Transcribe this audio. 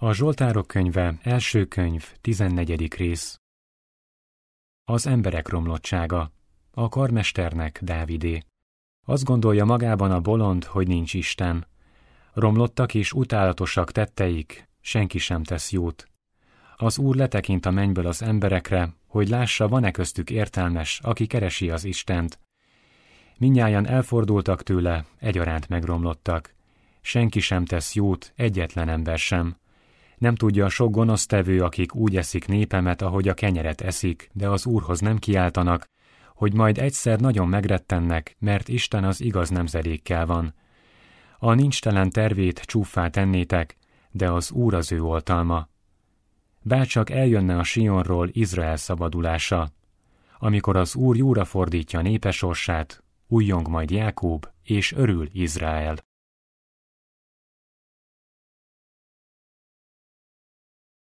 A Zsoltárok könyve, első könyv, 14. rész. Az emberek romlottsága. A karmesternek Dávidé. Azt gondolja magában a bolond, hogy nincs Isten. Romlottak és utálatosak tetteik, senki sem tesz jót. Az Úr letekint a mennyből az emberekre, hogy lássa, van-e köztük értelmes, aki keresi az Istent. Minnyáján elfordultak tőle, egyaránt megromlottak. Senki sem tesz jót, egyetlen ember sem nem tudja a sok gonosz tevő, akik úgy eszik népemet, ahogy a kenyeret eszik, de az Úrhoz nem kiáltanak, hogy majd egyszer nagyon megrettennek, mert Isten az igaz nemzedékkel van. A nincstelen tervét csúfá tennétek, de az Úr az ő oltalma. Bárcsak eljönne a Sionról Izrael szabadulása. Amikor az Úr jóra fordítja népesorsát, újjong majd Jákób, és örül Izrael.